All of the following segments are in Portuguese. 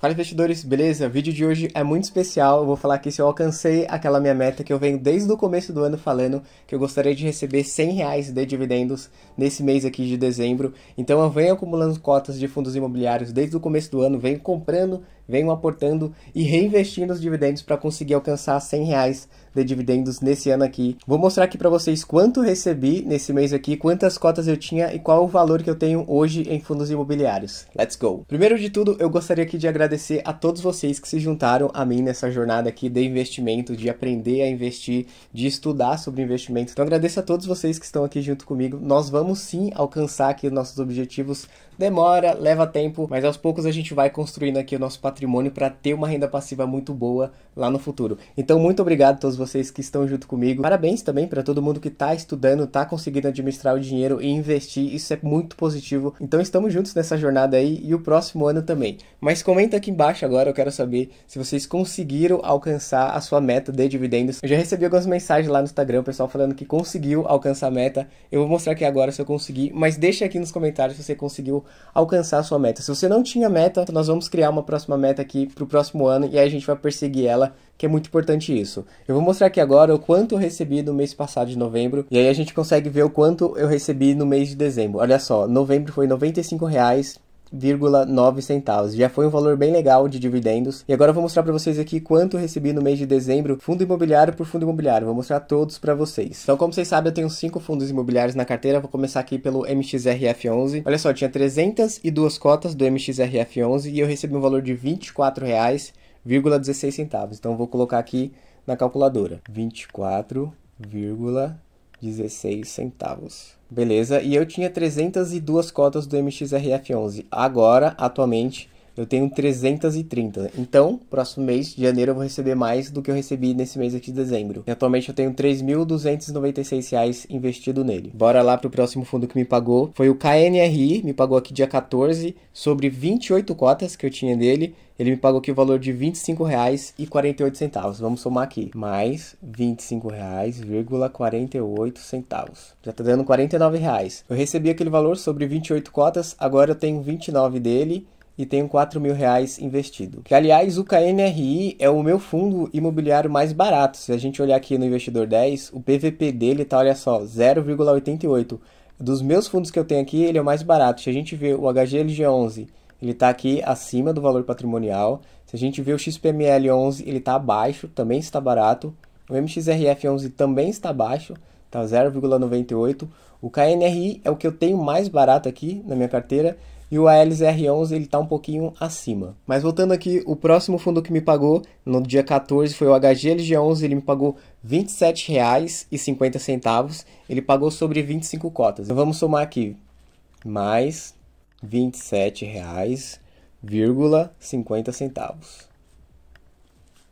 Fala investidores, beleza? O vídeo de hoje é muito especial. Eu vou falar aqui se eu alcancei aquela minha meta que eu venho desde o começo do ano falando que eu gostaria de receber 100 reais de dividendos nesse mês aqui de dezembro. Então eu venho acumulando cotas de fundos imobiliários desde o começo do ano, venho comprando venham aportando e reinvestindo os dividendos para conseguir alcançar 100 reais de dividendos nesse ano aqui. Vou mostrar aqui para vocês quanto recebi nesse mês aqui, quantas cotas eu tinha e qual o valor que eu tenho hoje em fundos imobiliários. Let's go! Primeiro de tudo, eu gostaria aqui de agradecer a todos vocês que se juntaram a mim nessa jornada aqui de investimento, de aprender a investir, de estudar sobre investimento. Então agradeço a todos vocês que estão aqui junto comigo. Nós vamos sim alcançar aqui os nossos objetivos demora, leva tempo, mas aos poucos a gente vai construindo aqui o nosso patrimônio para ter uma renda passiva muito boa lá no futuro. Então, muito obrigado a todos vocês que estão junto comigo. Parabéns também para todo mundo que está estudando, está conseguindo administrar o dinheiro e investir. Isso é muito positivo. Então, estamos juntos nessa jornada aí e o próximo ano também. Mas comenta aqui embaixo agora, eu quero saber se vocês conseguiram alcançar a sua meta de dividendos. Eu já recebi algumas mensagens lá no Instagram, o pessoal falando que conseguiu alcançar a meta. Eu vou mostrar aqui agora se eu consegui, mas deixa aqui nos comentários se você conseguiu alcançar a sua meta. Se você não tinha meta, nós vamos criar uma próxima meta aqui para o próximo ano e aí a gente vai perseguir ela, que é muito importante isso. Eu vou mostrar aqui agora o quanto eu recebi no mês passado de novembro e aí a gente consegue ver o quanto eu recebi no mês de dezembro. Olha só, novembro foi R$ reais. 1,9 centavos. Já foi um valor bem legal de dividendos. E agora eu vou mostrar para vocês aqui quanto recebi no mês de dezembro, fundo imobiliário por fundo imobiliário. Vou mostrar todos para vocês. Então, como vocês sabem, eu tenho cinco fundos imobiliários na carteira. Vou começar aqui pelo MXRF11. Olha só, tinha 302 cotas do MXRF11 e eu recebi um valor de R$ 24,16. Então, vou colocar aqui na calculadora. 24,16 16 centavos. Beleza, e eu tinha 302 cotas do MXRF11. Agora, atualmente, eu tenho 330. Então, próximo mês, de janeiro, eu vou receber mais do que eu recebi nesse mês aqui de dezembro. E atualmente eu tenho 3.296 reais investido nele. Bora lá pro próximo fundo que me pagou. Foi o KNRI, me pagou aqui dia 14, sobre 28 cotas que eu tinha dele. Ele me pagou aqui o valor de R$ 25,48. Vamos somar aqui. Mais R$ 25,48. Já tá dando R$ 49. Reais. Eu recebi aquele valor sobre 28 cotas, agora eu tenho 29 dele e tenho 4 mil reais investido. Que, aliás, o KNRI é o meu fundo imobiliário mais barato. Se a gente olhar aqui no Investidor 10, o PVP dele tá, olha só, 0,88. Dos meus fundos que eu tenho aqui, ele é o mais barato. Se a gente vê o HGLG11, ele está aqui acima do valor patrimonial. Se a gente vê o XPML11, ele está abaixo, também está barato. O MXRF11 também está baixo, está 0,98. O KNRI é o que eu tenho mais barato aqui na minha carteira e o ALS R11 ele tá um pouquinho acima. Mas voltando aqui, o próximo fundo que me pagou no dia 14 foi o HGLG11, ele me pagou R$ 27,50. Ele pagou sobre 25 cotas. Então vamos somar aqui. Mais R$ 27,50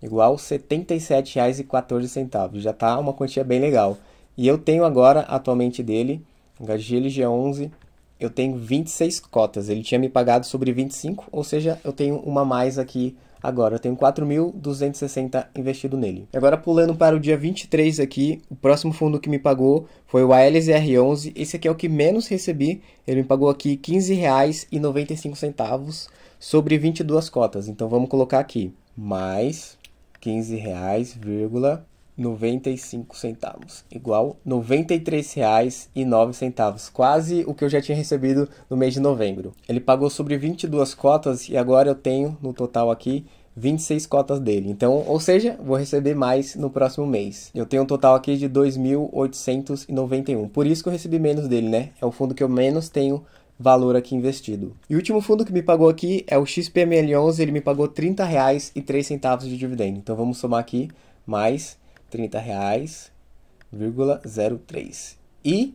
igual R$ 77,14. Já está uma quantia bem legal. E eu tenho agora, atualmente dele, HGLG11, eu tenho 26 cotas. Ele tinha me pagado sobre 25, ou seja, eu tenho uma mais aqui agora. Eu tenho 4.260 investido nele. Agora pulando para o dia 23 aqui, o próximo fundo que me pagou foi o ALZR11. Esse aqui é o que menos recebi. Ele me pagou aqui R$ 15,95 sobre 22 cotas. Então vamos colocar aqui mais R$ 95 centavos, igual R$ 93,09, quase o que eu já tinha recebido no mês de novembro. Ele pagou sobre 22 cotas e agora eu tenho no total aqui 26 cotas dele. Então, ou seja, vou receber mais no próximo mês. Eu tenho um total aqui de 2.891. Por isso que eu recebi menos dele, né? É o fundo que eu menos tenho valor aqui investido. E o último fundo que me pagou aqui é o XPML11, ele me pagou R$ 30,03 de dividendo. Então vamos somar aqui mais 30,03. E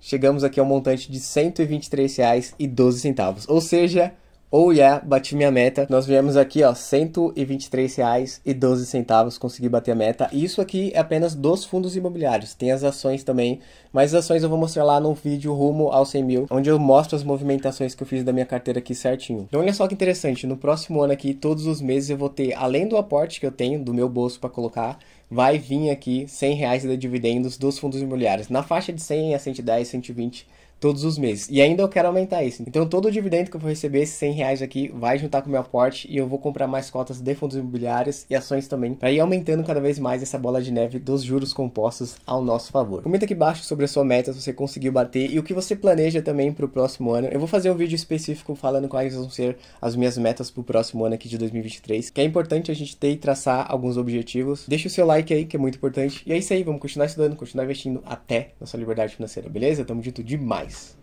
chegamos aqui ao montante de R$ 123,12, ou seja, Oh yeah, bati minha meta. Nós viemos aqui, ó, R$ 123,12, consegui bater a meta. Isso aqui é apenas dos fundos imobiliários, tem as ações também, mas as ações eu vou mostrar lá no vídeo rumo aos 100 mil, onde eu mostro as movimentações que eu fiz da minha carteira aqui certinho. Então olha só que interessante, no próximo ano aqui, todos os meses eu vou ter, além do aporte que eu tenho, do meu bolso para colocar, vai vir aqui R$ reais de dividendos dos fundos imobiliários, na faixa de 100 a 110, 120 todos os meses. E ainda eu quero aumentar isso. Então todo o dividendo que eu vou receber, esses 100 reais aqui, vai juntar com o meu aporte e eu vou comprar mais cotas de fundos imobiliários e ações também, para ir aumentando cada vez mais essa bola de neve dos juros compostos ao nosso favor. Comenta aqui embaixo sobre a sua meta, se você conseguiu bater e o que você planeja também para o próximo ano. Eu vou fazer um vídeo específico falando quais vão ser as minhas metas para o próximo ano aqui de 2023, que é importante a gente ter e traçar alguns objetivos. Deixa o seu like aí, que é muito importante. E é isso aí, vamos continuar estudando, continuar investindo até nossa liberdade financeira, beleza? Tamo junto demais! Peace.